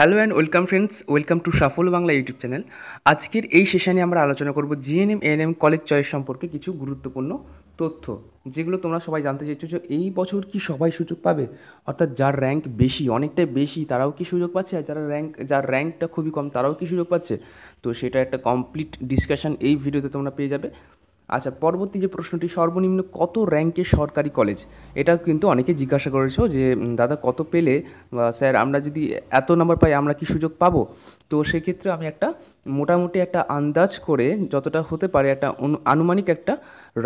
hello and welcome friends welcome to Safal Bangla YouTube channel আজকের এই সেশানে আমরা আলোচনা করব জিএনএম এএনএম কলেজ চয়েস সম্পর্কে কিছু গুরুত্বপূর্ণ তথ্য যেগুলো তোমরা সবাই জানতে চাইছো যে এই বছর কি সবাই সুযোগ পাবে অর্থাৎ যার র্যাঙ্ক বেশি অনেকটাই বেশি তারাও কি সুযোগ পাচ্ছে আর যারা র্যাঙ্ক যার র্যাঙ্কটা খুবই কম তারাও কি সুযোগ পাচ্ছে তো সেটা একটা কমপ্লিট ডিসকাশন এই ভিডিওতে তোমরা পেয়ে যাবে আচ্ছা পরবর্তী যে প্রশ্নটি সর্বনিম্ন কত র্যাঙ্কে সরকারি কলেজ এটা কিন্তু অনেকে জিজ্ঞাসা করেছো যে দাদা কত পেলে স্যার আমরা যদি এত নাম্বার পাই আমরা কি সুযোগ পাবো তো সেক্ষেত্রে আমি একটা মোটামুটি একটা আন্দাজ করে যতটা হতে পারে একটা আনুমানিক একটা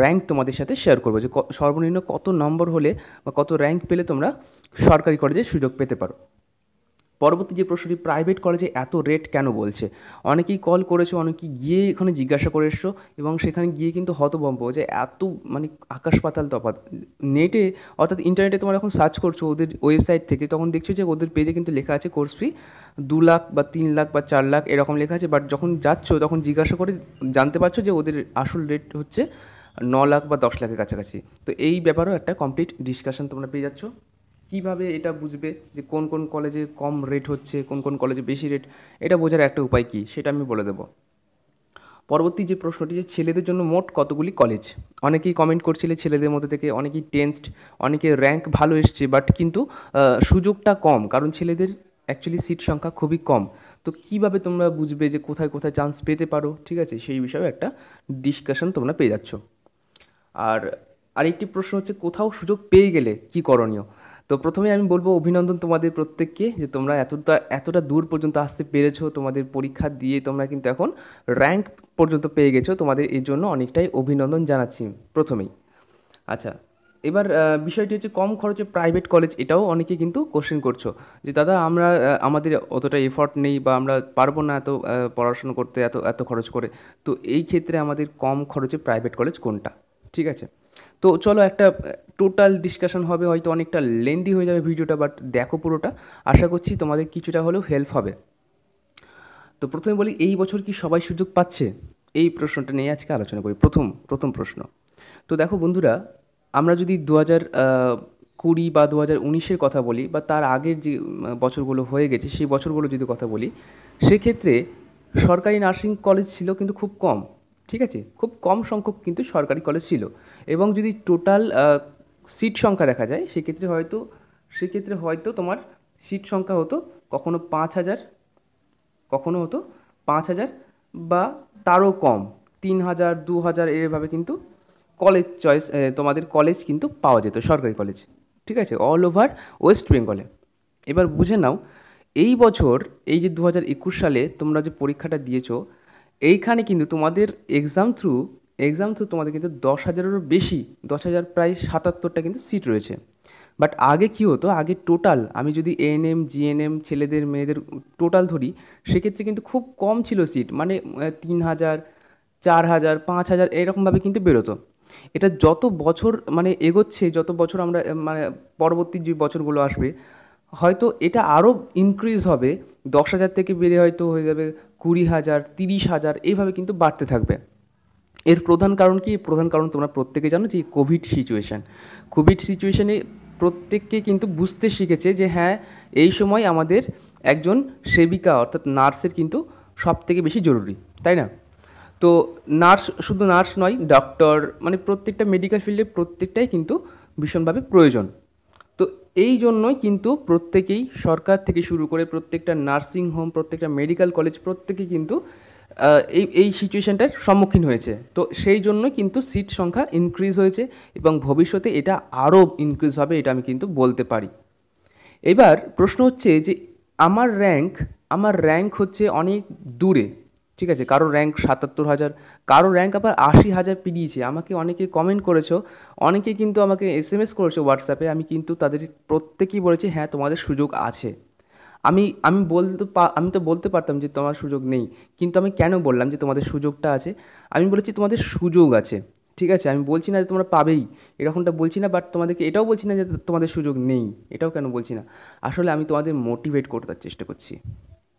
র্যাঙ্ক তোমাদের সাথে শেয়ার করবো যে সর্বনিম্ন কত নম্বর হলে বা কত র্যাঙ্ক পেলে তোমরা সরকারি কলেজে সুযোগ পেতে পারো পরবর্তী যে প্রশ্নটি প্রাইভেট কলেজে এত রেট কেন বলছে অনেকেই কল করেছো অনেকেই গিয়ে এখানে জিজ্ঞাসা করে এসছো এবং সেখানে গিয়ে কিন্তু হতভম্ব যে এত মানে আকাশ পাতাল তফাত নেটে অর্থাৎ ইন্টারনেটে তোমরা এখন সার্চ করছো ওদের ওয়েবসাইট থেকে তখন দেখছো যে ওদের পেজে কিন্তু লেখা আছে কোর্স ফি দু লাখ বা তিন লাখ বা চার লাখ এরকম লেখা আছে বাট যখন যাচ্ছ তখন জিজ্ঞাসা করে জানতে পারছো যে ওদের আসল রেট হচ্ছে ন লাখ বা দশ লাখের কাছাকাছি তো এই ব্যাপারেও একটা কমপ্লিট ডিসকাশন তোমরা পেয়ে যাচ্ছ কীভাবে এটা বুঝবে যে কোন কোন কলেজে কম রেট হচ্ছে কোন কোন কলেজে বেশি রেট এটা বোঝার একটা উপায় কী সেটা আমি বলে দেবো পরবর্তী যে প্রশ্নটি যে ছেলেদের জন্য মোট কতগুলি কলেজ অনেকেই কমেন্ট করছিলে ছেলেদের মধ্যে থেকে অনেকেই টেন্সড অনেকে র্যাঙ্ক ভালো এসছে বাট কিন্তু সুযোগটা কম কারণ ছেলেদের অ্যাকচুয়ালি সিট সংখ্যা খুবই কম তো কিভাবে তোমরা বুঝবে যে কোথায় কোথায় চান্স পেতে পারো ঠিক আছে সেই বিষয়ে একটা ডিসকাশন তোমরা পেয়ে যাচ্ছ আর আরেকটি প্রশ্ন হচ্ছে কোথাও সুযোগ পেয়ে গেলে কী করণীয় তো প্রথমে আমি বলবো অভিনন্দন তোমাদের প্রত্যেককে যে তোমরা এতটা এতটা দূর পর্যন্ত আসতে পেরেছো তোমাদের পরীক্ষা দিয়ে তোমরা কিন্তু এখন র্যাঙ্ক পর্যন্ত পেয়ে গেছো তোমাদের এর জন্য অনেকটাই অভিনন্দন জানাচ্ছি প্রথমেই আচ্ছা এবার বিষয়টি হচ্ছে কম খরচে প্রাইভেট কলেজ এটাও অনেকে কিন্তু কোশ্চেন করছো যে দাদা আমরা আমাদের অতটা এফর্ট নেই বা আমরা পারবো না এত পড়াশুনো করতে এত এত খরচ করে তো এই ক্ষেত্রে আমাদের কম খরচে প্রাইভেট কলেজ কোনটা ঠিক আছে তো চলো একটা টোটাল ডিসকাশন হবে হয়তো অনেকটা লেন্দি হয়ে যাবে ভিডিওটা বাট দেখো পুরোটা আশা করছি তোমাদের কিছুটা হলেও হেল্প হবে তো প্রথমে বলি এই বছর কি সবাই সুযোগ পাচ্ছে এই প্রশ্নটা নিয়ে আজকে আলোচনা করি প্রথম প্রথম প্রশ্ন তো দেখো বন্ধুরা আমরা যদি দু হাজার কুড়ি বা দু হাজার উনিশের কথা বলি বা তার আগের যে বছরগুলো হয়ে গেছে সেই বছরগুলো যদি কথা বলি সেক্ষেত্রে সরকারি নার্সিং কলেজ ছিল কিন্তু খুব কম ঠিক আছে খুব কম সংখ্যক কিন্তু সরকারি কলেজ ছিল এবং যদি টোটাল সিট সংখ্যা দেখা যায় সেক্ষেত্রে হয়তো সেক্ষেত্রে হয়তো তোমার সিট সংখ্যা হতো কখনো পাঁচ হাজার কখনো হতো পাঁচ হাজার বা তারও কম তিন হাজার দু হাজার এভাবে কিন্তু কলেজ চয়েস তোমাদের কলেজ কিন্তু পাওয়া যেত সরকারি কলেজ ঠিক আছে অল ওভার ওয়েস্ট বেঙ্গলে এবার বুঝে নাও এই বছর এই যে দু সালে তোমরা যে পরীক্ষাটা দিয়েছো এইখানে কিন্তু তোমাদের এক্সাম থ্রু এক্সাম থ্রু তোমাদের কিন্তু দশ হাজারেরও বেশি দশ হাজার প্রায় সাতাত্তরটা কিন্তু সিট রয়েছে বাট আগে কি হতো আগে টোটাল আমি যদি এএনএম জিএনএম ছেলেদের মেয়েদের টোটাল ধরি সেক্ষেত্রে কিন্তু খুব কম ছিল সিট মানে তিন হাজার চার হাজার পাঁচ হাজার এরকমভাবে কিন্তু বেরোতো এটা যত বছর মানে এগোচ্ছে যত বছর আমরা মানে পরবর্তী যে বছরগুলো আসবে হয়তো এটা আরও ইনক্রিজ হবে দশ হাজার থেকে বেড়ে হয়তো হয়ে যাবে কুড়ি হাজার তিরিশ হাজার এইভাবে কিন্তু বাড়তে থাকবে এর প্রধান কারণ কি প্রধান কারণ তোমরা প্রত্যেকে জানো যে কোভিড সিচুয়েশান কোভিড সিচুয়েশানে প্রত্যেককে কিন্তু বুঝতে শিখেছে যে হ্যাঁ এই সময় আমাদের একজন সেবিকা অর্থাৎ নার্সের কিন্তু সব থেকে বেশি জরুরি তাই না তো নার্স শুধু নার্স নয় ডক্টর মানে প্রত্যেকটা মেডিকেল ফিল্ডে প্রত্যেকটাই কিন্তু ভীষণভাবে প্রয়োজন এই জন্যই কিন্তু প্রত্যেকেই সরকার থেকে শুরু করে প্রত্যেকটা নার্সিং হোম প্রত্যেকটা মেডিকেল কলেজ প্রত্যেকেই কিন্তু এই এই সিচুয়েশানটার সম্মুখীন হয়েছে তো সেই জন্য কিন্তু সিট সংখ্যা ইনক্রিজ হয়েছে এবং ভবিষ্যতে এটা আরও ইনক্রিজ হবে এটা আমি কিন্তু বলতে পারি এবার প্রশ্ন হচ্ছে যে আমার র্যাঙ্ক আমার র্যাঙ্ক হচ্ছে অনেক দূরে ঠিক আছে কারো র্যাঙ্ক সাতাত্তর হাজার কারো র্যাঙ্ক আবার আশি হাজার পেরিয়েছে আমাকে অনেকে কমেন্ট করেছো অনেকে কিন্তু আমাকে এস এম এস করেছো হোয়াটসঅ্যাপে আমি কিন্তু তাদের প্রত্যেকেই বলেছি হ্যাঁ তোমাদের সুযোগ আছে আমি আমি বলতে আমি তো বলতে পারতাম যে তোমার সুযোগ নেই কিন্তু আমি কেন বললাম যে তোমাদের সুযোগটা আছে আমি বলেছি তোমাদের সুযোগ আছে ঠিক আছে আমি বলছি না যে তোমরা পাবেই এরকমটা বলছি না বাট তোমাদেরকে এটাও বলছি না যে তোমাদের সুযোগ নেই এটাও কেন বলছি না আসলে আমি তোমাদের মোটিভেট করতে চেষ্টা করছি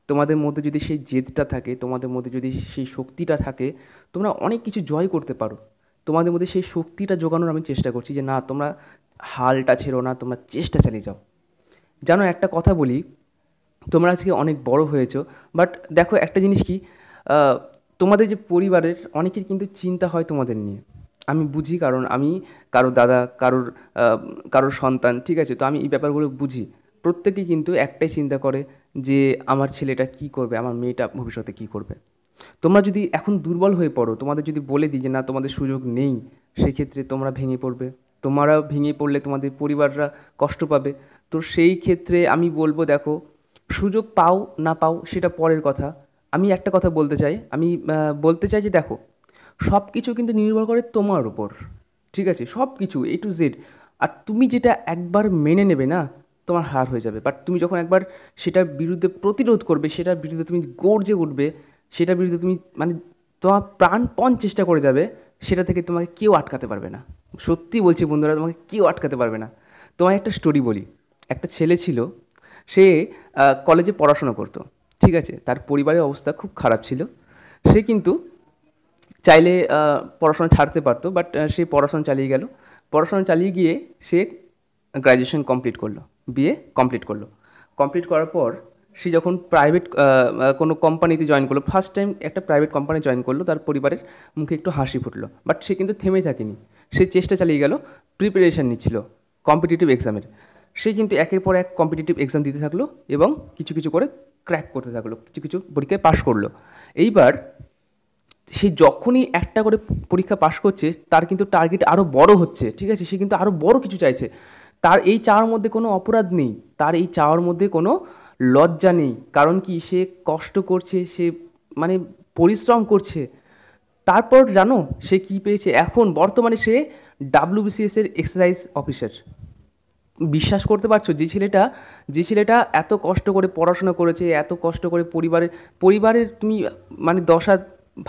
তোমাদের মধ্যে যদি সেই জেদটা থাকে তোমাদের মধ্যে যদি সেই শক্তিটা থাকে তোমরা অনেক কিছু জয় করতে পারো তোমাদের মধ্যে সেই শক্তিটা জোগানোর আমি চেষ্টা করছি যে না তোমরা হালটা ছেড়ো না তোমরা চেষ্টা চালিয়ে যাও জানো একটা কথা বলি তোমরা আজকে অনেক বড় হয়েছো বাট দেখো একটা জিনিস কি তোমাদের যে পরিবারের অনেকের কিন্তু চিন্তা হয় তোমাদের নিয়ে আমি বুঝি কারণ আমি কারোর দাদা কারোর কারোর সন্তান ঠিক আছে তো আমি এই ব্যাপারগুলো বুঝি প্রত্যেকেই কিন্তু একটাই চিন্তা করে যে আমার ছেলেটা কি করবে আমার মেয়েটা ভবিষ্যতে কি করবে তোমরা যদি এখন দুর্বল হয়ে পড়ো তোমাদের যদি বলে দিই যে না তোমাদের সুযোগ নেই সেক্ষেত্রে তোমরা ভেঙে পড়বে তোমরা ভেঙে পড়লে তোমাদের পরিবাররা কষ্ট পাবে তো সেই ক্ষেত্রে আমি বলবো দেখো সুযোগ পাও না পাও সেটা পরের কথা আমি একটা কথা বলতে চাই আমি বলতে চাই যে দেখো সব কিছু কিন্তু নির্ভর করে তোমার উপর ঠিক আছে সব কিছু এ টু জেড আর তুমি যেটা একবার মেনে নেবে না তোমার হার হয়ে যাবে বাট তুমি যখন একবার সেটার বিরুদ্ধে প্রতিরোধ করবে সেটার বিরুদ্ধে তুমি গর্জে উঠবে সেটার বিরুদ্ধে তুমি মানে তোমার প্রাণপণ চেষ্টা করে যাবে সেটা থেকে তোমাকে কেউ আটকাতে পারবে না সত্যি বলছি বন্ধুরা তোমাকে কেউ আটকাতে পারবে না তোমায় একটা স্টোরি বলি একটা ছেলে ছিল সে কলেজে পড়াশোনা করতো ঠিক আছে তার পরিবারের অবস্থা খুব খারাপ ছিল সে কিন্তু চাইলে পড়াশোনা ছাড়তে পারতো বাট সে পড়াশোনা চালিয়ে গেল পড়াশোনা চালিয়ে গিয়ে সে গ্র্যাজুয়েশন কমপ্লিট করলো বিএ কমপ্লিট করলো কমপ্লিট করার পর সে যখন প্রাইভেট কোনো কোম্পানিতে জয়েন করলো ফার্স্ট টাইম একটা প্রাইভেট কোম্পানি জয়েন করলো তার পরিবারের মুখে একটু হাসি ফুটলো বাট সে কিন্তু থেমে থাকেনি সে চেষ্টা চালিয়ে গেল প্রিপারেশান নিচ্ছিল কম্পিটিটিভ এক্সামের সে কিন্তু একের পর এক কম্পিটিটিভ এক্সাম দিতে থাকলো এবং কিছু কিছু করে ক্র্যাক করতে থাকলো কিছু কিছু পরীক্ষায় পাশ করলো এইবার সে যখনই একটা করে পরীক্ষা পাশ করছে তার কিন্তু টার্গেট আরও বড় হচ্ছে ঠিক আছে সে কিন্তু আরও বড় কিছু চাইছে তার এই চাওয়ার মধ্যে কোনো অপরাধ নেই তার এই চাওয়ার মধ্যে কোনো লজ্জা নেই কারণ কি সে কষ্ট করছে সে মানে পরিশ্রম করছে তারপর জানো সে কি পেয়েছে এখন বর্তমানে সে ডাব্লিউবিসিএস এর এক্সারসাইজ অফিসার বিশ্বাস করতে পারছো যে ছেলেটা যে ছেলেটা এত কষ্ট করে পড়াশোনা করেছে এত কষ্ট করে পরিবারের পরিবারের তুমি মানে দশা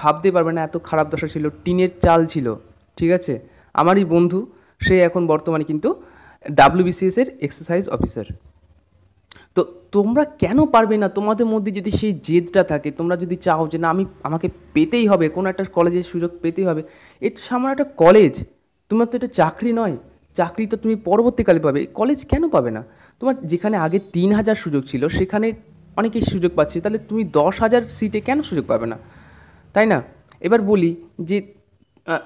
ভাবতে পারবে না এত খারাপ দশা ছিল টিনের চাল ছিল ঠিক আছে আমারই বন্ধু সে এখন বর্তমানে কিন্তু ডাব্লিউবিসিএস এর এক্সারসাইজ অফিসার তো তোমরা কেন পারবে না তোমাদের মধ্যে যদি সেই জেদটা থাকে তোমরা যদি চাও যে না আমি আমাকে পেতেই হবে কোনো একটা কলেজের সুযোগ পেতেই হবে এটা সামান্য একটা কলেজ তোমার তো এটা চাকরি নয় চাকরি তো তুমি পরবর্তীকালে পাবে কলেজ কেন পাবে না তোমার যেখানে আগে তিন হাজার সুযোগ ছিল সেখানে অনেকেই সুযোগ পাচ্ছে তাহলে তুমি দশ হাজার সিটে কেন সুযোগ পাবে না তাই না এবার বলি যে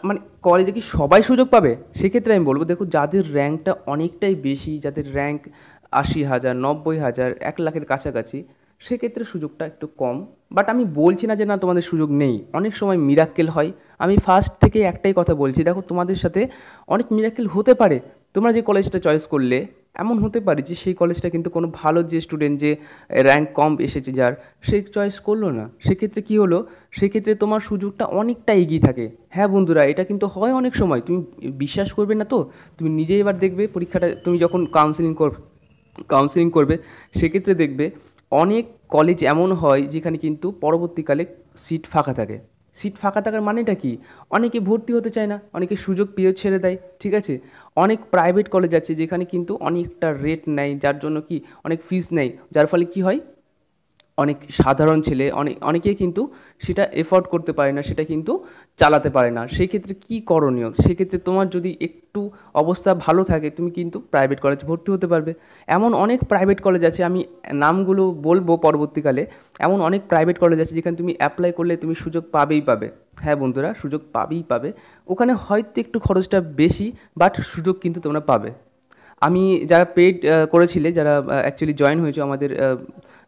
মানে কলেজে কি সবাই সুযোগ পাবে সেক্ষেত্রে আমি বলবো দেখো যাদের র্যাঙ্কটা অনেকটাই বেশি যাদের র্যাঙ্ক আশি হাজার নব্বই হাজার এক লাখের কাছাকাছি সেক্ষেত্রে সুযোগটা একটু কম বাট আমি বলছি না যে না তোমাদের সুযোগ নেই অনেক সময় মিরাক্কেল হয় আমি ফার্স্ট থেকে একটাই কথা বলছি দেখো তোমাদের সাথে অনেক মিরাক্কেল হতে পারে তোমরা যে কলেজটা চয়েস করলে এমন হতে পারে যে সেই কলেজটা কিন্তু কোনো ভালো যে স্টুডেন্ট যে র্যাঙ্ক কম এসেছে যার সে চয়েস করলো না সেক্ষেত্রে কি হলো সেক্ষেত্রে তোমার সুযোগটা অনেকটা এগিয়ে থাকে হ্যাঁ বন্ধুরা এটা কিন্তু হয় অনেক সময় তুমি বিশ্বাস করবে না তো তুমি নিজে এবার দেখবে পরীক্ষাটা তুমি যখন কাউন্সিলিং কর কাউন্সিলিং করবে সেক্ষেত্রে দেখবে অনেক কলেজ এমন হয় যেখানে কিন্তু পরবর্তীকালে সিট ফাঁকা থাকে সিট ফাঁকা থাকার মানেটা কি অনেকে ভর্তি হতে চায় না অনেকে সুযোগ পেয়েও ছেড়ে দেয় ঠিক আছে অনেক প্রাইভেট কলেজ আছে যেখানে কিন্তু অনেকটা রেট নেয় যার জন্য কি অনেক ফিস নেয় যার ফলে কি হয় অনেক সাধারণ ছেলে অনেক অনেকেই কিন্তু সেটা এফোর্ড করতে পারে না সেটা কিন্তু চালাতে পারে না সেক্ষেত্রে কি করণীয় সেক্ষেত্রে তোমার যদি একটু অবস্থা ভালো থাকে তুমি কিন্তু প্রাইভেট কলেজে ভর্তি হতে পারবে এমন অনেক প্রাইভেট কলেজ আছে আমি নামগুলো বলবো পরবর্তীকালে এমন অনেক প্রাইভেট কলেজ আছে যেখানে তুমি অ্যাপ্লাই করলে তুমি সুযোগ পাবেই পাবে হ্যাঁ বন্ধুরা সুযোগ পাবেই পাবে ওখানে হয়তো একটু খরচটা বেশি বাট সুযোগ কিন্তু তোমরা পাবে আমি যারা পেড করেছিলে যারা অ্যাকচুয়ালি জয়েন হয়েছে আমাদের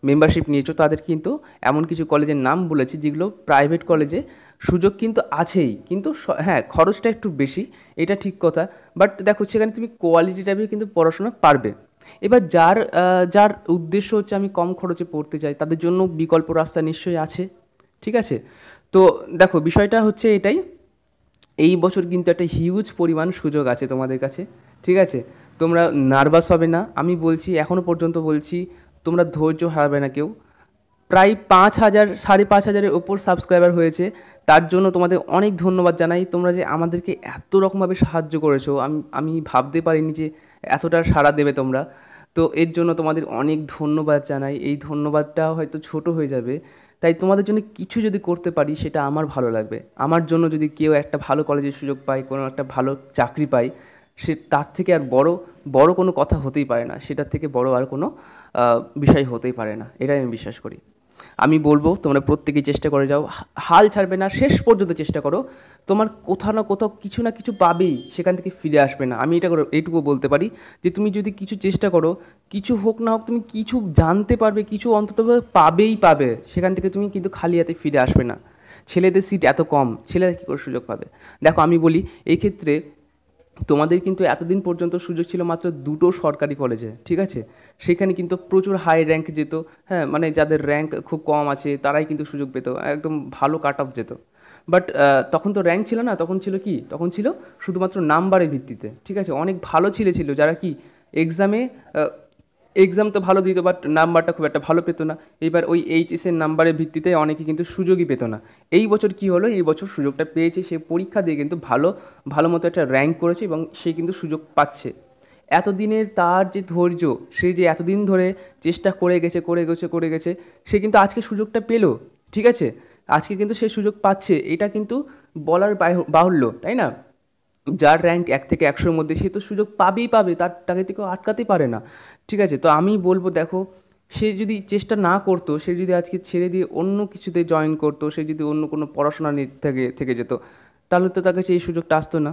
মেম্বারশিপ নিয়েছো তাদের কিন্তু এমন কিছু কলেজের নাম বলেছি যেগুলো প্রাইভেট কলেজে সুযোগ কিন্তু আছেই কিন্তু হ্যাঁ খরচটা একটু বেশি এটা ঠিক কথা বাট দেখো সেখানে তুমি কোয়ালিটি টাইপের কিন্তু পড়াশোনা পারবে এবার যার যার উদ্দেশ্য হচ্ছে আমি কম খরচে পড়তে চাই তাদের জন্য বিকল্প রাস্তা নিশ্চয়ই আছে ঠিক আছে তো দেখো বিষয়টা হচ্ছে এটাই এই বছর কিন্তু একটা হিউজ পরিমাণ সুযোগ আছে তোমাদের কাছে ঠিক আছে তোমরা নার্ভাস হবে না আমি বলছি এখনও পর্যন্ত বলছি তোমরা ধৈর্য হারাবে না কেউ প্রায় পাঁচ হাজার সাড়ে পাঁচ হাজারের ওপর সাবস্ক্রাইবার হয়েছে তার জন্য তোমাদের অনেক ধন্যবাদ জানাই তোমরা যে আমাদেরকে এত রকমভাবে সাহায্য করেছো আমি আমি ভাবতে পারিনি যে এতটা সাড়া দেবে তোমরা তো এর জন্য তোমাদের অনেক ধন্যবাদ জানাই এই ধন্যবাদটা হয়তো ছোট হয়ে যাবে তাই তোমাদের জন্য কিছু যদি করতে পারি সেটা আমার ভালো লাগবে আমার জন্য যদি কেউ একটা ভালো কলেজের সুযোগ পায় কোনো একটা ভালো চাকরি পায় সে তার থেকে আর বড় বড় কোনো কথা হতেই পারে না সেটার থেকে বড় আর কোনো বিষয় হতেই পারে না এটাই আমি বিশ্বাস করি আমি বলবো তোমরা প্রত্যেকেই চেষ্টা করে যাও হাল ছাড়বে না শেষ পর্যন্ত চেষ্টা করো তোমার কোথাও না কোথাও কিছু না কিছু পাবেই সেখান থেকে ফিরে আসবে না আমি এটা এইটুকু বলতে পারি যে তুমি যদি কিছু চেষ্টা করো কিছু হোক না হোক তুমি কিছু জানতে পারবে কিছু অন্তত পাবেই পাবে সেখান থেকে তুমি কিন্তু খালি হাতে ফিরে আসবে না ছেলেদের সিট এত কম ছেলেরা কী করে সুযোগ পাবে দেখো আমি বলি এই ক্ষেত্রে তোমাদের কিন্তু এতদিন পর্যন্ত সুযোগ ছিল মাত্র দুটো সরকারি কলেজে ঠিক আছে সেখানে কিন্তু প্রচুর হাই র্যাঙ্ক যেত হ্যাঁ মানে যাদের র্যাঙ্ক খুব কম আছে তারাই কিন্তু সুযোগ পেত একদম ভালো কাট অফ যেত বাট তখন তো র্যাঙ্ক ছিল না তখন ছিল কি তখন ছিল শুধুমাত্র নাম্বারের ভিত্তিতে ঠিক আছে অনেক ভালো ছেলে ছিল যারা কি এক্সামে এক্সাম তো ভালো দিত বাট নাম্বারটা খুব একটা ভালো পেতো না এবার ওই এইচএসের নাম্বারের ভিত্তিতে অনেকে কিন্তু সুযোগই পেতো না এই বছর কি হলো এই বছর সুযোগটা পেয়েছে সে পরীক্ষা দিয়ে কিন্তু ভালো ভালো মতো একটা র্যাঙ্ক করেছে এবং সে কিন্তু সুযোগ পাচ্ছে এতদিনের তার যে ধৈর্য সে যে এতদিন ধরে চেষ্টা করে গেছে করে গেছে করে গেছে সে কিন্তু আজকে সুযোগটা পেলো ঠিক আছে আজকে কিন্তু সে সুযোগ পাচ্ছে এটা কিন্তু বলার বাহুল্য তাই না যার র্যাঙ্ক এক থেকে একশোর মধ্যে সে তো সুযোগ পাবেই পাবে তার তাকে তো আটকাতে পারে না ঠিক আছে তো আমি বলবো দেখো সে যদি চেষ্টা না করতো সে যদি আজকে ছেড়ে দিয়ে অন্য কিছুতে জয়েন করতো সে যদি অন্য কোনো পড়াশোনা থেকে থেকে যেত তাহলে তো তার কাছে এই সুযোগটা আসতো না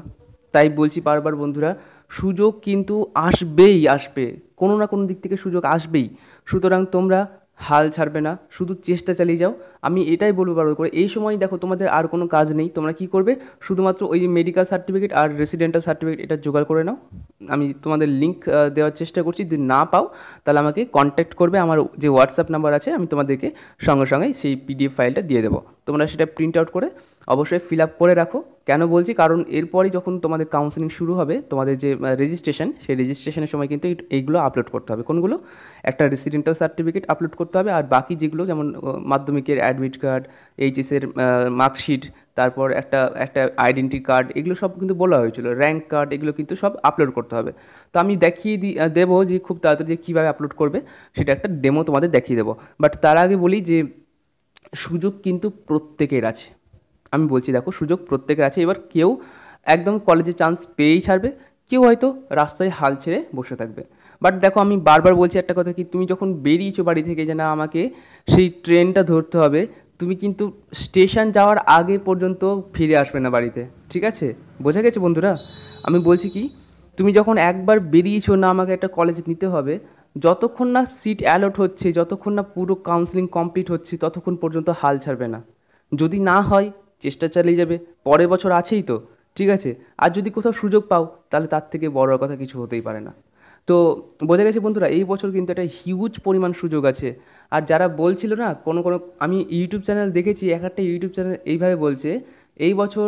তাই বলছি বারবার বন্ধুরা সুযোগ কিন্তু আসবেই আসবে কোনো না কোনো দিক থেকে সুযোগ আসবেই সুতরাং তোমরা হাল ছাড়বে না শুধু চেষ্টা চালিয়ে যাও আমি এটাই বলবো বারবার করে এই সময় দেখো তোমাদের আর কোনো কাজ নেই তোমরা কি করবে শুধুমাত্র ওই মেডিকেল সার্টিফিকেট আর রেসিডেন্টাল সার্টিফিকেট এটা জোগাড় করে নাও আমি তোমাদের লিঙ্ক দেওয়ার চেষ্টা করছি যদি না পাও তাহলে আমাকে কন্ট্যাক্ট করবে আমার যে হোয়াটসঅ্যাপ নাম্বার আছে আমি তোমাদেরকে সঙ্গে সঙ্গে সেই পিডিএফ ফাইলটা দিয়ে দেবো তোমরা সেটা প্রিন্ট আউট করে অবশ্যই ফিল আপ করে রাখো কেন বলছি কারণ এরপরই যখন তোমাদের কাউন্সেলিং শুরু হবে তোমাদের যে রেজিস্ট্রেশন সেই রেজিস্ট্রেশনের সময় কিন্তু এইগুলো আপলোড করতে হবে কোনগুলো একটা রেসিডেন্টাল সার্টিফিকেট আপলোড করতে হবে আর বাকি যেগুলো যেমন মাধ্যমিকের অ্যাডমিট কার্ড এইচএসের মার্কশিট তারপর একটা একটা আইডেন্টি কার্ড এগুলো সব কিন্তু বলা হয়েছিল র্যাঙ্ক কার্ড এগুলো কিন্তু সব আপলোড করতে হবে তো আমি দেখিয়ে দিই দেবো যে খুব তাড়াতাড়ি যে কীভাবে আপলোড করবে সেটা একটা ডেমো তোমাদের দেখিয়ে দেবো বাট তার আগে বলি যে সুযোগ কিন্তু প্রত্যেকের আছে আমি বলছি দেখো সুযোগ প্রত্যেকের আছে এবার কেউ একদম কলেজে চান্স পেয়েই ছাড়বে কেউ হয়তো রাস্তায় হাল ছেড়ে বসে থাকবে বাট দেখো আমি বারবার বলছি একটা কথা কি তুমি যখন বেরিয়েছো বাড়ি থেকে যে না আমাকে সেই ট্রেনটা ধরতে হবে তুমি কিন্তু স্টেশন যাওয়ার আগে পর্যন্ত ফিরে আসবে না বাড়িতে ঠিক আছে বোঝা গেছে বন্ধুরা আমি বলছি কি তুমি যখন একবার বেরিয়েছো না আমাকে একটা কলেজ নিতে হবে যতক্ষণ না সিট অ্যালট হচ্ছে যতক্ষণ না পুরো কাউন্সিলিং কমপ্লিট হচ্ছে ততক্ষণ পর্যন্ত হাল ছাড়বে না যদি না হয় চেষ্টা চালিয়ে যাবে পরের বছর আছেই তো ঠিক আছে আর যদি কোথাও সুযোগ পাও তাহলে তার থেকে বড় কথা কিছু হতেই পারে না তো বোঝা গেছে বন্ধুরা এই বছর কিন্তু একটা হিউজ পরিমাণ সুযোগ আছে আর যারা বলছিল না কোনো কোনো আমি ইউটিউব চ্যানেল দেখেছি এক একটা ইউটিউব চ্যানেল এইভাবে বলছে এই বছর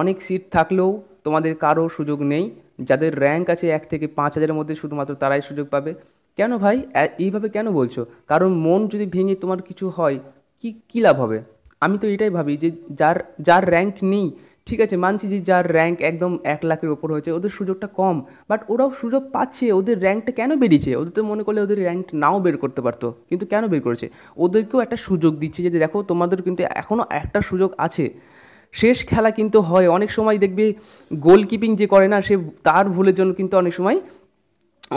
অনেক সিট থাকলেও তোমাদের কারো সুযোগ নেই যাদের র্যাঙ্ক আছে এক থেকে পাঁচ হাজারের মধ্যে শুধুমাত্র তারাই সুযোগ পাবে কেন ভাই এইভাবে কেন বলছো কারণ মন যদি ভেঙে তোমার কিছু হয় কি কী লাভ হবে আমি তো এটাই ভাবি যে যার যার র্যাঙ্ক নেই ঠিক আছে মানছি যে যার র্যাঙ্ক একদম এক লাখের ওপর হয়েছে ওদের সুযোগটা কম বাট ওরাও সুযোগ পাচ্ছে ওদের র্যাঙ্কটা কেন বেরিয়েছে ওদের তো মনে করলে ওদের র্যাঙ্ক নাও বের করতে পারতো কিন্তু কেন বের করেছে ওদেরকেও একটা সুযোগ দিচ্ছে যে দেখো তোমাদের কিন্তু এখনও একটা সুযোগ আছে শেষ খেলা কিন্তু হয় অনেক সময় দেখবে গোলকিপিং যে করে না সে তার ভুলের জন্য কিন্তু অনেক সময়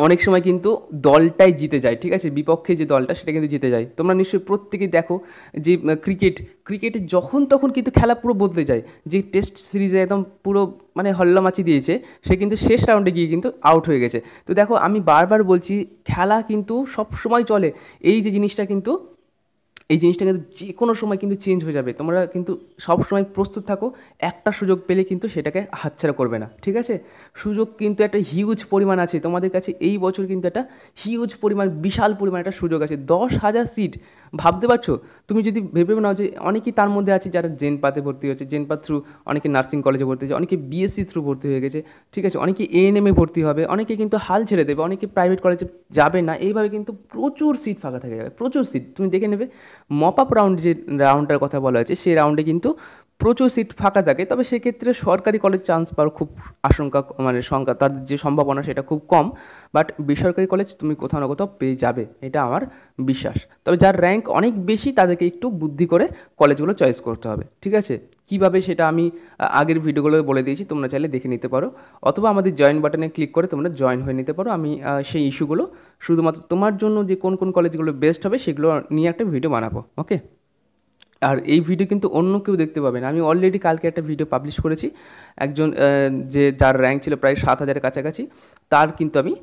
অনেক সময় কিন্তু দলটাই জিতে যায় ঠিক আছে বিপক্ষে যে দলটা সেটা কিন্তু জিতে যায় তোমরা নিশ্চয়ই প্রত্যেকেই দেখো যে ক্রিকেট ক্রিকেটে যখন তখন কিন্তু খেলা পুরো বদলে যায় যে টেস্ট সিরিজে একদম পুরো মানে হল্লামাচি দিয়েছে সে কিন্তু শেষ রাউন্ডে গিয়ে কিন্তু আউট হয়ে গেছে তো দেখো আমি বারবার বলছি খেলা কিন্তু সব সময় চলে এই যে জিনিসটা কিন্তু এই জিনিসটা কিন্তু যে কোনো সময় কিন্তু চেঞ্জ হয়ে যাবে তোমরা কিন্তু সব সময় প্রস্তুত থাকো একটা সুযোগ পেলে কিন্তু সেটাকে হাতছাড়া করবে না ঠিক আছে সুযোগ কিন্তু একটা হিউজ পরিমাণ আছে তোমাদের কাছে এই বছর কিন্তু একটা হিউজ পরিমাণ বিশাল পরিমাণ একটা সুযোগ আছে দশ হাজার সিট ভাবতে পারছো তুমি যদি ভেবে নাও যে অনেকেই তার মধ্যে আছে যারা জেনপাতে ভর্তি হয়েছে জেনপাত থ্রু অনেকে নার্সিং কলেজে ভর্তি হয়েছে অনেকে বিএসসি থ্রু ভর্তি হয়ে গেছে ঠিক আছে অনেকে এএনএমে ভর্তি হবে অনেকে কিন্তু হাল ছেড়ে দেবে অনেকে প্রাইভেট কলেজে যাবে না এইভাবে কিন্তু প্রচুর সিট ফাঁকা থেকে যাবে প্রচুর সিট তুমি দেখে নেবে মপ আপ রাউন্ড যে রাউন্ডটার কথা বলা হয়েছে সেই রাউন্ডে কিন্তু প্রচুর সিট ফাঁকা থাকে তবে সেক্ষেত্রে সরকারি কলেজ চান্স পাওয়ার খুব আশঙ্কা মানে সংখ্যা তার যে সম্ভাবনা সেটা খুব কম বাট বেসরকারি কলেজ তুমি কোথাও না কোথাও পেয়ে যাবে এটা আমার বিশ্বাস তবে যার র্যাঙ্ক অনেক বেশি তাদেরকে একটু বুদ্ধি করে কলেজগুলো চয়েস করতে হবে ঠিক আছে কিভাবে সেটা আমি আগের ভিডিওগুলো বলে দিয়েছি তোমরা চাইলে দেখে নিতে পারো অথবা আমাদের জয়েন বাটনে ক্লিক করে তোমরা জয়েন হয়ে নিতে পারো আমি সেই ইস্যুগুলো শুধুমাত্র তোমার জন্য যে কোন কোন কলেজগুলো বেস্ট হবে সেগুলো নিয়ে একটা ভিডিও বানাবো ওকে আর এই ভিডিও কিন্তু অন্য কেউ দেখতে পাবেন আমি অলরেডি কালকে একটা ভিডিও পাবলিশ করেছি একজন যে যার র্যাঙ্ক ছিল প্রায় সাত হাজারের কাছাকাছি তার কিন্তু আমি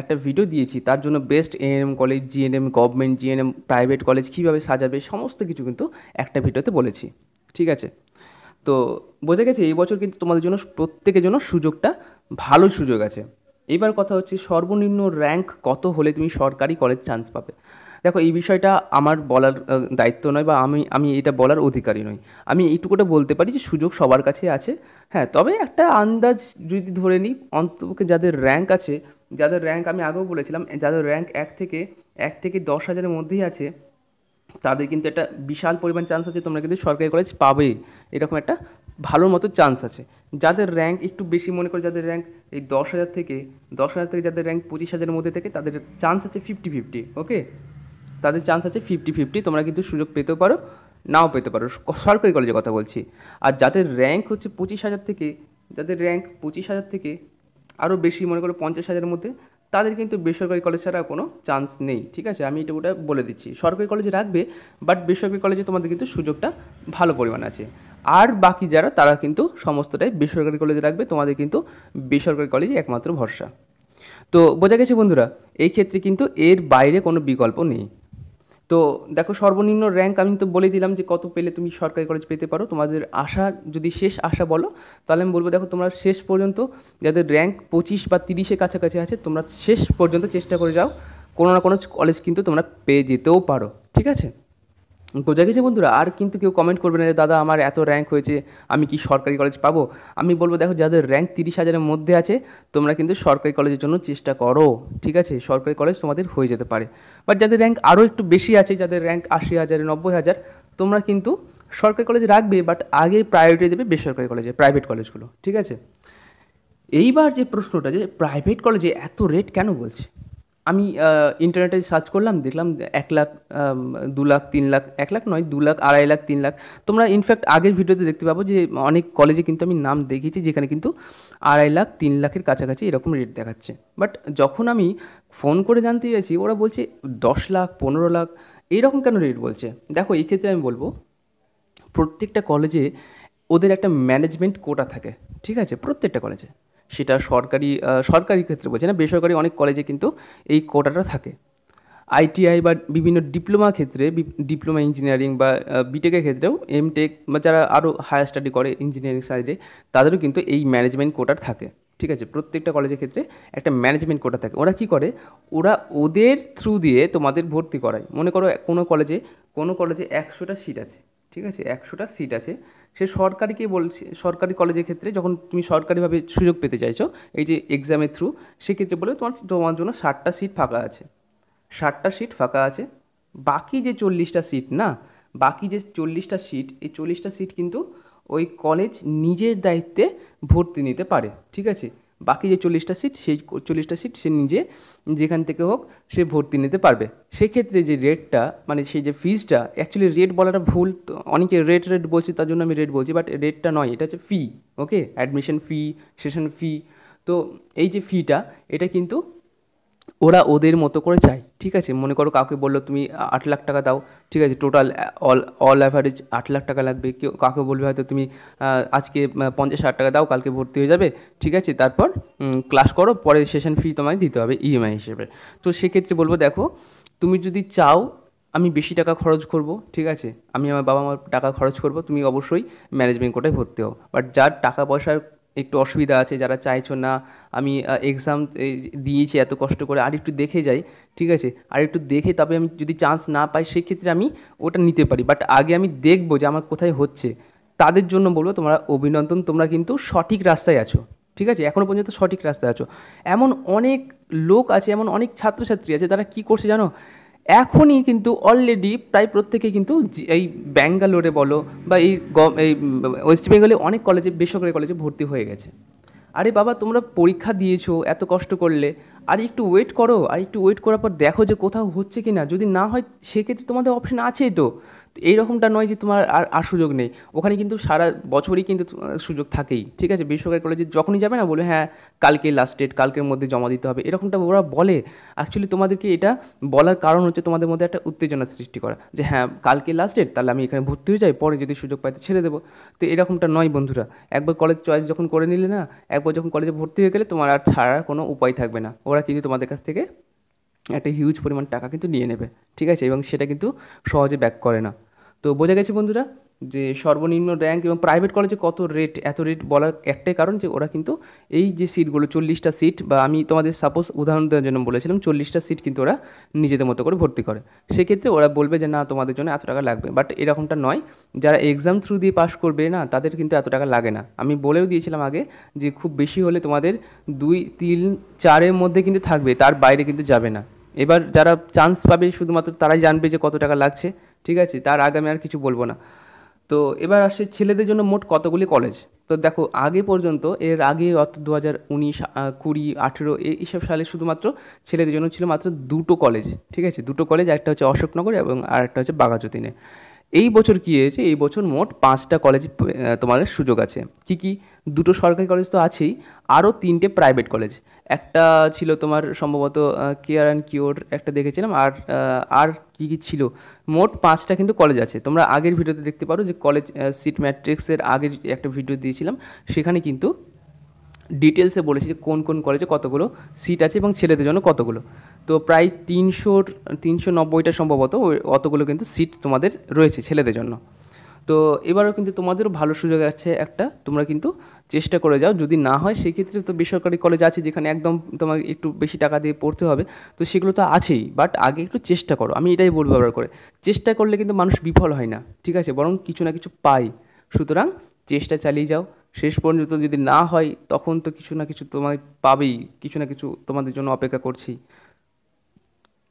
একটা ভিডিও দিয়েছি তার জন্য best ANM college GNM government GNM private college কীভাবে সাজাবে সমস্ত কিছু কিন্তু একটা ভিডিওতে বলেছি ঠিক আছে তো বোঝা গেছে এই বছর কিন্তু তোমাদের জন্য প্রত্যেকের জন্য সুযোগটা ভালো সুযোগ আছে এবার কথা হচ্ছে সর্বনিম্ন র্যাঙ্ক কত হলে তুমি সরকারি কলেজ চান্স পাবে দেখো এই বিষয়টা আমার বলার দায়িত্ব নয় বা আমি আমি এটা বলার অধিকারী নই আমি এইটুকুটা বলতে পারি যে সুযোগ সবার কাছে আছে হ্যাঁ তবে একটা আন্দাজ যদি ধরে নিই অন্তপক্ষে যাদের র্যাঙ্ক আছে যাদের র্যাঙ্ক আমি আগেও বলেছিলাম যাদের র্যাঙ্ক এক থেকে এক থেকে দশ হাজারের মধ্যেই আছে তাদের কিন্তু একটা বিশাল পরিমাণ চান্স আছে তোমরা কিন্তু সরকারি কলেজ পাবে এরকম একটা ভালো মতো চান্স আছে যাদের র্যাঙ্ক একটু বেশি মনে করে যাদের র্যাঙ্ক এই দশ হাজার থেকে দশ হাজার থেকে যাদের র্যাঙ্ক পঁচিশ হাজারের মধ্যে থেকে তাদের চান্স আছে ফিফটি ফিফটি ওকে তাদের চান্স আছে ফিফটি ফিফটি তোমরা কিন্তু সুযোগ পেতেও পারো নাও পেতে পারো সরকারি কলেজের কথা বলছি আর যাদের র্যাঙ্ক হচ্ছে পঁচিশ হাজার থেকে যাদের র্যাঙ্ক পঁচিশ হাজার থেকে আরও বেশি মনে করো পঞ্চাশ হাজারের মধ্যে তাদের কিন্তু বেসরকারি কলেজ ছাড়া কোনো চান্স নেই ঠিক আছে আমি এটা ওটা বলে দিচ্ছি সরকারি কলেজে রাখবে বাট বেসরকারি কলেজে তোমাদের কিন্তু সুযোগটা ভালো পরিমাণ আছে আর বাকি যারা তারা কিন্তু সমস্তটাই বেসরকারি কলেজে রাখবে তোমাদের কিন্তু বেসরকারি কলেজে একমাত্র ভরসা তো বোঝা গেছে বন্ধুরা এই ক্ষেত্রে কিন্তু এর বাইরে কোনো বিকল্প নেই তো দেখো সর্বনিম্ন র্যাঙ্ক আমি তো বলে দিলাম যে কত পেলে তুমি সরকারি কলেজ পেতে পারো তোমাদের আশা যদি শেষ আশা বলো তাহলে আমি বলবো দেখো তোমরা শেষ পর্যন্ত যাদের র্যাঙ্ক পঁচিশ বা তিরিশের কাছাকাছি আছে তোমরা শেষ পর্যন্ত চেষ্টা করে যাও কোনো না কোনো কলেজ কিন্তু তোমরা পেয়ে যেতেও পারো ঠিক আছে বোঝা গেছে বন্ধুরা আর কিন্তু কেউ কমেন্ট করবে না দাদা আমার এত র্যাঙ্ক হয়েছে আমি কি সরকারি কলেজ পাবো আমি বলবো দেখো যাদের র্যাঙ্ক তিরিশ হাজারের মধ্যে আছে তোমরা কিন্তু সরকারি কলেজের জন্য চেষ্টা করো ঠিক আছে সরকারি কলেজ তোমাদের হয়ে যেতে পারে বাট যাদের র্যাঙ্ক আরও একটু বেশি আছে যাদের র্যাঙ্ক আশি হাজার নব্বই হাজার তোমরা কিন্তু সরকারি কলেজ রাখবে বাট আগে প্রায়োরিটি দেবে বেসরকারি কলেজে প্রাইভেট কলেজগুলো ঠিক আছে এইবার যে প্রশ্নটা যে প্রাইভেট কলেজে এত রেট কেন বলছে আমি ইন্টারনেটে সার্চ করলাম দেখলাম এক লাখ দু লাখ তিন লাখ এক লাখ নয় দু লাখ আড়াই লাখ তিন লাখ তোমরা ইনফ্যাক্ট আগের ভিডিওতে দেখতে পাবো যে অনেক কলেজে কিন্তু আমি নাম দেখেছি যেখানে কিন্তু আড়াই লাখ তিন লাখের কাছাকাছি এরকম রেট দেখাচ্ছে বাট যখন আমি ফোন করে জানতে চাইছি ওরা বলছে দশ লাখ পনেরো লাখ এইরকম কেন রেট বলছে দেখো এই ক্ষেত্রে আমি বলবো প্রত্যেকটা কলেজে ওদের একটা ম্যানেজমেন্ট কোটা থাকে ঠিক আছে প্রত্যেকটা কলেজে সেটা সরকারি সরকারি ক্ষেত্রে বলছে না বেসরকারি অনেক কলেজে কিন্তু এই কোটাটা থাকে আইটিআই বা বিভিন্ন ডিপ্লোমা ক্ষেত্রে ডিপ্লোমা ইঞ্জিনিয়ারিং বা বিটেকের ক্ষেত্রেও এম টেক বা যারা আরও হায়ার স্টাডি করে ইঞ্জিনিয়ারিং সাইডে তাদেরও কিন্তু এই ম্যানেজমেন্ট কোটার থাকে ঠিক আছে প্রত্যেকটা কলেজের ক্ষেত্রে একটা ম্যানেজমেন্ট কোটা থাকে ওরা কি করে ওরা ওদের থ্রু দিয়ে তোমাদের ভর্তি করায় মনে করো কোনো কলেজে কোনো কলেজে একশোটা সিট আছে ঠিক আছে একশোটা সিট আছে সে সরকারিকে বলছে সরকারি কলেজের ক্ষেত্রে যখন তুমি সরকারিভাবে সুযোগ পেতে চাইছো এই যে এক্সামের থ্রু সেক্ষেত্রে বলে তোমার তোমার জন্য ষাটটা সিট ফাঁকা আছে ষাটটা সিট ফাঁকা আছে বাকি যে চল্লিশটা সিট না বাকি যে চল্লিশটা সিট এই চল্লিশটা সিট কিন্তু ওই কলেজ নিজের দায়িত্বে ভর্তি নিতে পারে ঠিক আছে বাকি যে চল্লিশটা সিট সেই চল্লিশটা সিট সে নিজে যেখান থেকে হোক সে ভর্তি নিতে পারবে সেক্ষেত্রে যে রেটটা মানে সেই যে ফিজটা অ্যাকচুয়ালি রেট বলাটা ভুল অনেকে রেট রেট বলছি তার জন্য আমি রেট বলছি বাট রেটটা নয় এটা হচ্ছে ফি ওকে অ্যাডমিশন ফি সেশন ফি তো এই যে ফিটা এটা কিন্তু ওরা ওদের মতো করে চায় ঠিক আছে মনে করো কাউকে বললো তুমি আট লাখ টাকা দাও ঠিক আছে টোটাল অল অল অ্যাভারেজ আট লাখ টাকা লাগবে কেউ কাউকে বলবে হয়তো তুমি আজকে পঞ্চাশ হাজার টাকা দাও কালকে ভর্তি হয়ে যাবে ঠিক আছে তারপর ক্লাস করো পরে সেশন ফি তোমায় দিতে হবে ইএমআই হিসেবে তো সেক্ষেত্রে বলবো দেখো তুমি যদি চাও আমি বেশি টাকা খরচ করব ঠিক আছে আমি আমার বাবা মার টাকা খরচ করব তুমি অবশ্যই ম্যানেজমেন্ট কোটায় ভর্তি হও বাট যার টাকা পয়সার একটু অসুবিধা আছে যারা চাইছো না আমি এক্সাম দিয়েছি এত কষ্ট করে আর একটু দেখে যাই ঠিক আছে আর একটু দেখে তবে আমি যদি চান্স না পাই সেক্ষেত্রে আমি ওটা নিতে পারি বাট আগে আমি দেখবো যে আমার কোথায় হচ্ছে তাদের জন্য বলবো তোমরা অভিনন্দন তোমরা কিন্তু সঠিক রাস্তায় আছো ঠিক আছে এখনও পর্যন্ত সঠিক রাস্তায় আছো এমন অনেক লোক আছে এমন অনেক ছাত্রছাত্রী আছে তারা কি করছে জানো এখনই কিন্তু অলরেডি প্রায় প্রত্যেকে কিন্তু এই ব্যাঙ্গালোরে বলো বা এই এই ওয়েস্ট বেঙ্গলে অনেক কলেজে বেসরকারি কলেজে ভর্তি হয়ে গেছে আরে বাবা তোমরা পরীক্ষা দিয়েছো এত কষ্ট করলে আর একটু ওয়েট করো আর একটু ওয়েট করার পর দেখো যে কোথাও হচ্ছে কি না যদি না হয় সেক্ষেত্রে তোমাদের অপশন আছেই তো এই রকমটা নয় যে তোমার আর আর সুযোগ নেই ওখানে কিন্তু সারা বছরই কিন্তু সুযোগ থাকেই ঠিক আছে বেসরকারি কলেজে যখনই যাবে না বলবে হ্যাঁ কালকে লাস্ট ডেট কালকের মধ্যে জমা দিতে হবে এরকমটা ওরা বলে অ্যাকচুয়ালি তোমাদেরকে এটা বলার কারণ হচ্ছে তোমাদের মধ্যে একটা উত্তেজনা সৃষ্টি করা যে হ্যাঁ কালকে লাস্ট ডেট তাহলে আমি এখানে ভর্তি হয়ে যাই পরে যদি সুযোগ পাই তো ছেড়ে দেবো তো এরকমটা নয় বন্ধুরা একবার কলেজ চয়েস যখন করে নিলে না একবার যখন কলেজে ভর্তি হয়ে গেলে তোমার আর ছাড়ার কোনো উপায় থাকবে না ওরা কিন্তু তোমাদের কাছ থেকে একটা হিউজ পরিমাণ টাকা কিন্তু নিয়ে নেবে ঠিক আছে এবং সেটা কিন্তু সহজে ব্যাক করে না তো বোঝা গেছে বন্ধুরা যে সর্বনিম্ন র্যাঙ্ক এবং প্রাইভেট কলেজে কত রেট এত রেট বলার একটাই কারণ যে ওরা কিন্তু এই যে সিটগুলো চল্লিশটা সিট বা আমি তোমাদের সাপোজ উদাহরণ দেওয়ার জন্য বলেছিলাম চল্লিশটা সিট কিন্তু ওরা নিজেদের মতো করে ভর্তি করে সেক্ষেত্রে ওরা বলবে যে না তোমাদের জন্য এত টাকা লাগবে বাট এরকমটা নয় যারা এক্সাম থ্রু দিয়ে পাশ করবে না তাদের কিন্তু এত টাকা লাগে না আমি বলেও দিয়েছিলাম আগে যে খুব বেশি হলে তোমাদের দুই তিন চারের মধ্যে কিন্তু থাকবে তার বাইরে কিন্তু যাবে না এবার যারা চান্স পাবে শুধুমাত্র তারাই জানবে যে কত টাকা লাগছে ঠিক আছে তার আগে আমি আর কিছু বলবো না তো এবার আসে ছেলেদের জন্য মোট কতগুলি কলেজ তো দেখো আগে পর্যন্ত এর আগে দু হাজার উনিশ কুড়ি আঠেরো এইসব সালে শুধুমাত্র ছেলেদের জন্য ছিল মাত্র দুটো কলেজ ঠিক আছে দুটো কলেজ একটা হচ্ছে অশোকনগর এবং আর একটা হচ্ছে বাঘাযতীনে এই বছর কী হয়েছে এই বছর মোট পাঁচটা কলেজ তোমাদের সুযোগ আছে কি কি দুটো সরকারি কলেজ তো আছেই আরও তিনটে প্রাইভেট কলেজ একটা ছিল তোমার সম্ভবত কেয়ার অ্যান্ড কিওর একটা দেখেছিলাম আর আর কী কী ছিল মোট পাঁচটা কিন্তু কলেজ আছে তোমরা আগের ভিডিওতে দেখতে পারো যে কলেজ সিট ম্যাট্রিক্সের আগের একটা ভিডিও দিয়েছিলাম সেখানে কিন্তু ডিটেলসে বলেছে যে কোন কোন কলেজে কতগুলো সিট আছে এবং ছেলেদের জন্য কতগুলো তো প্রায় তিনশোর তিনশো নব্বইটা সম্ভবত অতগুলো কিন্তু সিট তোমাদের রয়েছে ছেলেদের জন্য তো এবারও কিন্তু তোমাদেরও ভালো সুযোগ আছে একটা তোমরা কিন্তু চেষ্টা করে যাও যদি না হয় সেক্ষেত্রে তো বেসরকারি কলেজ আছে যেখানে একদম তোমাকে একটু বেশি টাকা দিয়ে পড়তে হবে তো সেগুলো তো আছেই বাট আগে একটু চেষ্টা করো আমি এটাই বলবো ব্যবহার করে চেষ্টা করলে কিন্তু মানুষ বিফল হয় না ঠিক আছে বরং কিছু না কিছু পাই সুতরাং চেষ্টা চালিয়ে যাও শেষ পর্যন্ত যদি না হয় তখন তো কিছু না কিছু তোমার পাবেই কিছু না কিছু তোমাদের জন্য অপেক্ষা করছি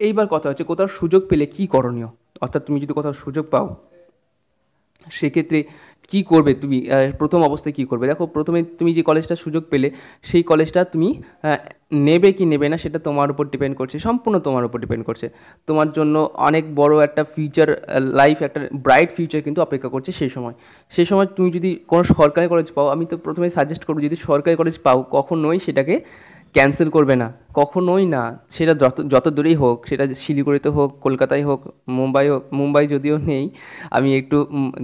এইবার কথা হচ্ছে কোথাও সুযোগ পেলে কি করণীয় অর্থাৎ তুমি যদি কোথাও সুযোগ পাও সেক্ষেত্রে কি করবে তুমি প্রথম অবস্থায় কি করবে দেখো প্রথমে তুমি যে কলেজটা সুযোগ পেলে সেই কলেজটা তুমি নেবে কি নেবে না সেটা তোমার উপর ডিপেন্ড করছে সম্পূর্ণ তোমার উপর ডিপেন্ড করছে তোমার জন্য অনেক বড় একটা ফিউচার লাইফ একটা ব্রাইট ফিউচার কিন্তু অপেক্ষা করছে সেই সময় সেই সময় তুমি যদি কোনো সরকারি কলেজ পাও আমি তো প্রথমে সাজেস্ট করবো যদি সরকারি কলেজ পাও কখন নয় সেটাকে ক্যান্সেল করবে না কখনোই না সেটা যত যত দূরেই হোক সেটা শিলিগুড়িতে হোক কলকাতায় হোক মুম্বাই হোক মুম্বাই যদিও নেই আমি একটু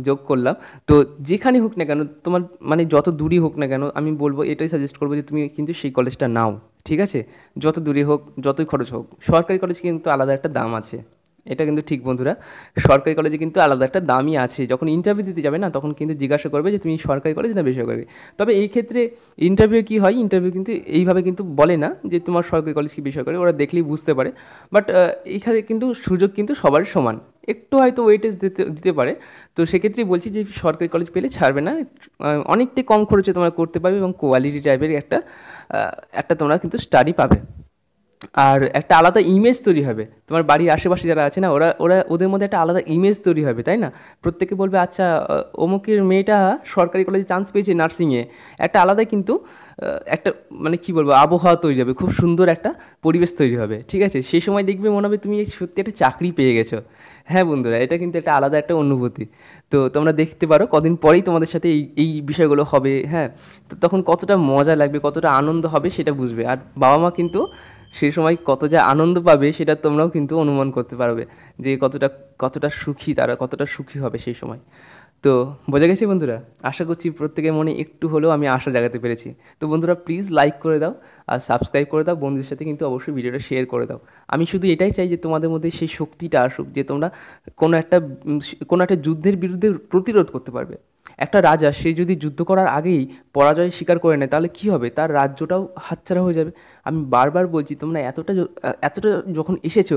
যোগ করলাম তো যেখানে হোক না কেন তোমার মানে যত দূরই হোক না কেন আমি বলবো এটাই সাজেস্ট করবো যে তুমি কিন্তু সেই কলেজটা নাও ঠিক আছে যত দূরে হোক যতই খরচ হোক সরকারি কলেজ কিন্তু আলাদা একটা দাম আছে এটা কিন্তু ঠিক বন্ধুরা সরকারি কলেজে কিন্তু আলাদা একটা দামই আছে যখন ইন্টারভিউ দিতে যাবে না তখন কিন্তু জিজ্ঞাসা করবে যে তুমি সরকারি কলেজ না বেসরকারি তবে এই ক্ষেত্রে ইন্টারভিউ কি হয় ইন্টারভিউ কিন্তু এইভাবে কিন্তু বলে না যে তোমার সরকারি কলেজ কি বেসরকারি ওরা দেখলেই বুঝতে পারে বাট এখানে কিন্তু সুযোগ কিন্তু সবার সমান একটু হয়তো ওয়েটেজ দিতে দিতে পারে তো সেক্ষেত্রে বলছি যে সরকারি কলেজ পেলে ছাড়বে না অনেকটাই কম খরচে তোমরা করতে পারবে এবং কোয়ালিটি টাইপের একটা একটা তোমরা কিন্তু স্টাডি পাবে আর একটা আলাদা ইমেজ তৈরি হবে তোমার বাড়ির আশেপাশে যারা আছে না ওরা ওরা ওদের মধ্যে একটা আলাদা ইমেজ তৈরি হবে তাই না প্রত্যেকে বলবে আচ্ছা অমুকের মেয়েটা সরকারি কলেজে চান্স পেয়েছে নার্সিংয়ে একটা আলাদা কিন্তু একটা মানে কি বলবো আবহাওয়া তৈরি হবে খুব সুন্দর একটা পরিবেশ তৈরি হবে ঠিক আছে সেই সময় দেখবে মনে হবে তুমি সত্যি একটা চাকরি পেয়ে গেছো হ্যাঁ বন্ধুরা এটা কিন্তু একটা আলাদা একটা অনুভূতি তো তোমরা দেখতে পারো কদিন পরেই তোমাদের সাথে এই এই বিষয়গুলো হবে হ্যাঁ তো তখন কতটা মজা লাগবে কতটা আনন্দ হবে সেটা বুঝবে আর বাবা মা কিন্তু সেই সময় কত যে আনন্দ পাবে সেটা তোমরাও কিন্তু অনুমান করতে পারবে যে কতটা কতটা সুখী তারা কতটা সুখী হবে সেই সময় তো বোঝা গেছে বন্ধুরা আশা করছি প্রত্যেকের মনে একটু হলেও আমি আশা জাগাতে পেরেছি তো বন্ধুরা প্লিজ লাইক করে দাও আর সাবস্ক্রাইব করে দাও বন্ধুদের সাথে কিন্তু অবশ্যই ভিডিওটা শেয়ার করে দাও আমি শুধু এটাই চাই যে তোমাদের মধ্যে সেই শক্তিটা আসুক যে তোমরা কোনো একটা কোনো একটা যুদ্ধের বিরুদ্ধে প্রতিরোধ করতে পারবে একটা রাজা সে যদি যুদ্ধ করার আগেই পরাজয় স্বীকার করে নেয় তাহলে কী হবে তার রাজ্যটাও হাতছাড়া হয়ে যাবে আমি বারবার বলছি তোমরা এতটা এতটা যখন এসেছো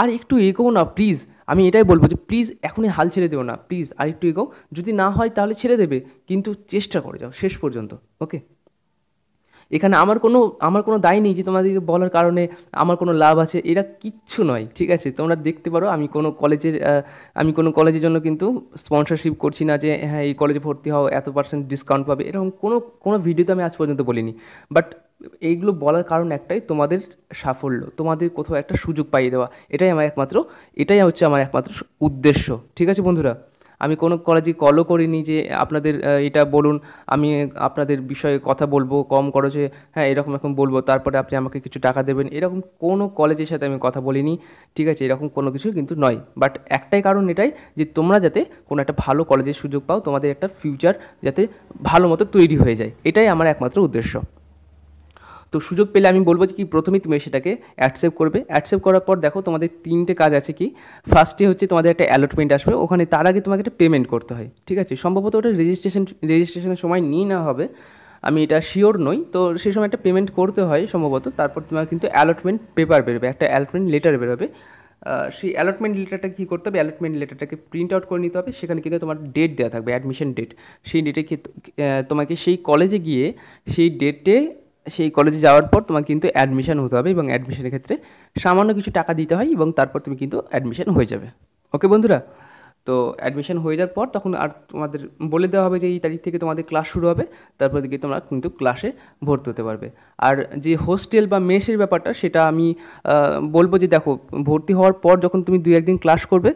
আর একটু এগোও না প্লিজ আমি এটাই বলবো যে প্লিজ এখনই হাল ছেড়ে দেবো না প্লিজ আর একটু এগোও যদি না হয় তাহলে ছেড়ে দেবে কিন্তু চেষ্টা করে যাও শেষ পর্যন্ত ওকে এখানে আমার কোনো আমার কোনো দায় নেই যে তোমাদেরকে বলার কারণে আমার কোনো লাভ আছে এরা কিচ্ছু নয় ঠিক আছে তোমরা দেখতে পারো আমি কোনো কলেজের আমি কোনো কলেজের জন্য কিন্তু স্পন্সরশিপ করছি না যে হ্যাঁ এই কলেজে ভর্তি হও এত পার্সেন্ট ডিসকাউন্ট পাবে এরকম কোনো কোনো ভিডিওতে আমি আজ পর্যন্ত বলিনি বাট এইগুলো বলার কারণ একটাই তোমাদের সাফল্য তোমাদের কোথাও একটা সুযোগ পাইয়ে দেওয়া এটাই আমার একমাত্র এটাই হচ্ছে আমার একমাত্র উদ্দেশ্য ঠিক আছে বন্ধুরা আমি কোনো কলেজে কলও করিনি যে আপনাদের এটা বলুন আমি আপনাদের বিষয়ে কথা বলবো কম খরচে হ্যাঁ এরকম এখন বলবো তারপরে আপনি আমাকে কিছু টাকা দেবেন এরকম কোনো কলেজের সাথে আমি কথা বলিনি ঠিক আছে এরকম কোনো কিছু কিন্তু নয় বাট একটাই কারণ এটাই যে তোমরা যাতে কোনো একটা ভালো কলেজের সুযোগ পাও তোমাদের একটা ফিউচার যাতে ভালো মতো তৈরি হয়ে যায় এটাই আমার একমাত্র উদ্দেশ্য তো সুযোগ পেলে আমি বলবো যে কি প্রথমেই তুমি সেটাকে অ্যাডসেপ্ট করবে অ্যাডসেপ্ট করার পর দেখো তোমাদের তিনটে কাজ আছে কি ফার্স্টে হচ্ছে তোমাদের একটা অ্যালটমেন্ট আসবে ওখানে তার আগে তোমাকে একটা পেমেন্ট করতে হয় ঠিক আছে সম্ভবত ওটা রেজিস্ট্রেশন রেজিস্ট্রেশনের সময় নিয়ে নেওয়া হবে আমি এটা শিওর নই তো সেই সময় একটা পেমেন্ট করতে হয় সম্ভবত তারপর তোমার কিন্তু অ্যালটমেন্ট পেপার বেরোবে একটা অ্যালটমেন্ট লেটার বেরোবে সেই অ্যালটমেন্ট লেটারটা কী করতে হবে অ্যালটমেন্ট লেটারটাকে প্রিন্ট আউট করে নিতে হবে সেখানে কিন্তু তোমার ডেট দেওয়া থাকবে অ্যাডমিশন ডেট সেই ডেটে তোমাকে সেই কলেজে গিয়ে সেই ডেটে সেই কলেজে যাওয়ার পর তোমাকে কিন্তু অ্যাডমিশান হতে হবে এবং অ্যাডমিশনের ক্ষেত্রে সামান্য কিছু টাকা দিতে হয় এবং তারপর তুমি কিন্তু অ্যাডমিশান হয়ে যাবে ওকে বন্ধুরা তো অ্যাডমিশন হয়ে যাওয়ার পর তখন আর তোমাদের বলে দেওয়া হবে যে এই তারিখ থেকে তোমাদের ক্লাস শুরু হবে তারপর দিকে তোমরা কিন্তু ক্লাসে ভর্তি হতে পারবে আর যে হোস্টেল বা মেসের ব্যাপারটা সেটা আমি বলবো যে দেখো ভর্তি হওয়ার পর যখন তুমি দু একদিন ক্লাস করবে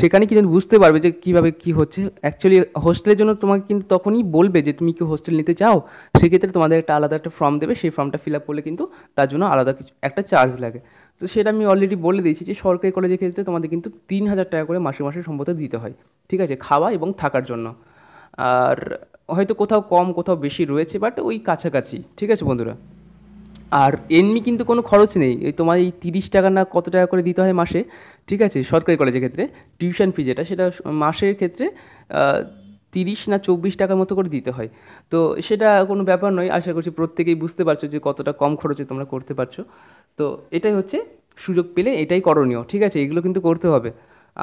সেখানে কিন্তু বুঝতে পারবে যে কীভাবে কি হচ্ছে অ্যাকচুয়ালি হোস্টেলের জন্য তোমাকে কিন্তু তখনই বলবে যে তুমি কি হোস্টেল নিতে চাও সেক্ষেত্রে তোমাদের একটা আলাদা একটা ফর্ম দেবে সেই ফর্মটা ফিল আপ করলে কিন্তু তার জন্য আলাদা কিছু একটা চার্জ লাগে তো সেটা আমি অলরেডি বলে দিয়েছি যে সরকারি কলেজের ক্ষেত্রে তোমাদের কিন্তু তিন হাজার টাকা করে মাসে মাসে সম্ভবত দিতে হয় ঠিক আছে খাওয়া এবং থাকার জন্য আর হয়তো কোথাও কম কোথাও বেশি রয়েছে বাট ওই কাছাকাছি ঠিক আছে বন্ধুরা আর এমনি কিন্তু কোনো খরচ নেই ওই তোমার এই তিরিশ টাকা না কত টাকা করে দিতে হয় মাসে ঠিক আছে সরকারি কলেজের ক্ষেত্রে টিউশন ফি যেটা সেটা মাসের ক্ষেত্রে তিরিশ না চব্বিশ টাকার মতো করে দিতে হয় তো সেটা কোনো ব্যাপার নয় আশা করছি প্রত্যেকেই বুঝতে পারছো যে কতটা কম খরচে তোমরা করতে পারছো তো এটাই হচ্ছে সুযোগ পেলে এটাই করণীয় ঠিক আছে এগুলো কিন্তু করতে হবে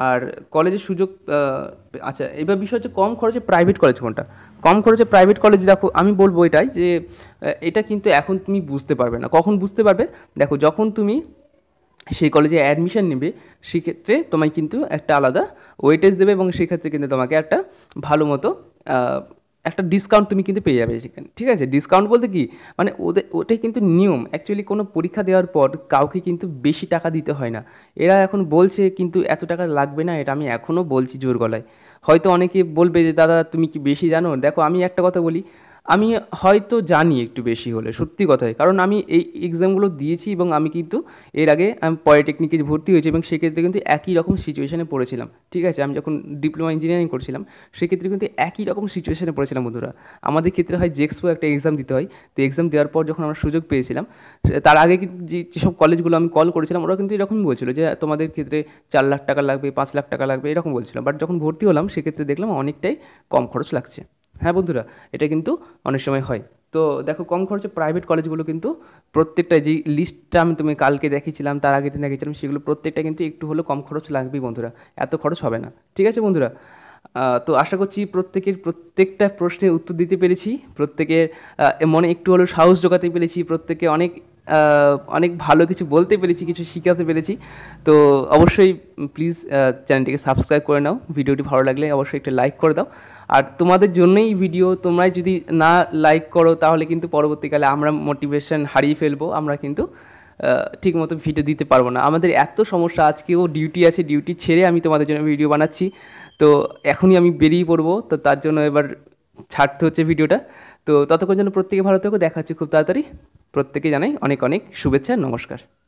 আর কলেজের সুযোগ আচ্ছা এবার বিষয় হচ্ছে কম খরচে প্রাইভেট কলেজ কোনটা কম খরচে প্রাইভেট কলেজ দেখো আমি বলবো এটাই যে এটা কিন্তু এখন তুমি বুঝতে পারবে না কখন বুঝতে পারবে দেখো যখন তুমি সেই কলেজে অ্যাডমিশান নেবে সেক্ষেত্রে তোমায় কিন্তু একটা আলাদা ওয়েটেজ দেবে এবং সেক্ষেত্রে কিন্তু তোমাকে একটা ভালো মতো একটা ডিসকাউন্ট তুমি কিন্তু পেয়ে যাবে সেখানে ঠিক আছে ডিসকাউন্ট বলতে কি মানে ওদের ওটাই কিন্তু নিয়ম অ্যাকচুয়ালি কোনো পরীক্ষা দেওয়ার পর কাউকে কিন্তু বেশি টাকা দিতে হয় না এরা এখন বলছে কিন্তু এত টাকা লাগবে না এটা আমি এখনও বলছি জোর গলায় হয়তো অনেকে বলবে যে দাদা তুমি কি বেশি জানো দেখো আমি একটা কথা বলি আমি হয়তো জানি একটু বেশি হলে সত্যি কথাই কারণ আমি এই এক্সামগুলো দিয়েছি এবং আমি কিন্তু এর আগে আমি পলিটেকনিকে ভর্তি হয়েছি এবং সেক্ষেত্রে কিন্তু একই রকম সিচুয়েশানে পড়েছিলাম ঠিক আছে আমি যখন ডিপ্লোমা ইঞ্জিনিয়ারিং করছিলাম সেক্ষেত্রে কিন্তু একই রকম সিচুয়েশানে পড়েছিলাম বন্ধুরা আমাদের ক্ষেত্রে হয় জেক্সপো একটা এক্সাম দিতে হয় তো এক্সাম দেওয়ার পর যখন আমরা সুযোগ পেয়েছিলাম তার আগে কিন্তু যেসব কলেজগুলো আমি কল করেছিলাম ওরা কিন্তু এরকমই বলছিল যে তোমাদের ক্ষেত্রে চার লাখ টাকা লাগবে পাঁচ লাখ টাকা লাগবে এরকম বলছিলাম বাট যখন ভর্তি হলাম সেক্ষেত্রে দেখলাম অনেকটাই কম খরচ লাগছে হ্যাঁ বন্ধুরা এটা কিন্তু অনেক সময় হয় তো দেখো কম খরচে প্রাইভেট কলেজগুলো কিন্তু প্রত্যেকটা যে লিস্টটা আমি তুমি কালকে দেখেছিলাম তার আগের দিন দেখেছিলাম সেগুলো প্রত্যেকটা কিন্তু একটু হলেও কম খরচ লাগবেই বন্ধুরা এত খরচ হবে না ঠিক আছে বন্ধুরা তো আশা করছি প্রত্যেকের প্রত্যেকটা প্রশ্নের উত্তর দিতে পেরেছি প্রত্যেকে মনে একটু হলেও সাহস জোগাতে পেরেছি প্রত্যেকে অনেক অনেক ভালো কিছু বলতে পেরেছি কিছু শিখাতে পেরেছি তো অবশ্যই প্লিজ চ্যানেলটিকে সাবস্ক্রাইব করে নাও ভিডিওটি ভালো লাগলে অবশ্যই একটা লাইক করে দাও আর তোমাদের জন্যই ভিডিও তোমরাই যদি না লাইক করো তাহলে কিন্তু পরবর্তীকালে আমরা মোটিভেশন হারিয়ে ফেলবো আমরা কিন্তু ঠিক মতো ভিডিও দিতে পারবো না আমাদের এত সমস্যা আজকেও ডিউটি আছে ডিউটি ছেড়ে আমি তোমাদের জন্য ভিডিও বানাচ্ছি তো এখনই আমি বেরিয়ে পড়বো তো তার জন্য এবার ছাড়তে হচ্ছে ভিডিওটা তো ততক্ষণ জন্য প্রত্যেকে ভালো থেকো দেখা হচ্ছে খুব তাড়াতাড়ি প্রত্যেকে জানাই অনেক অনেক শুভেচ্ছা নমস্কার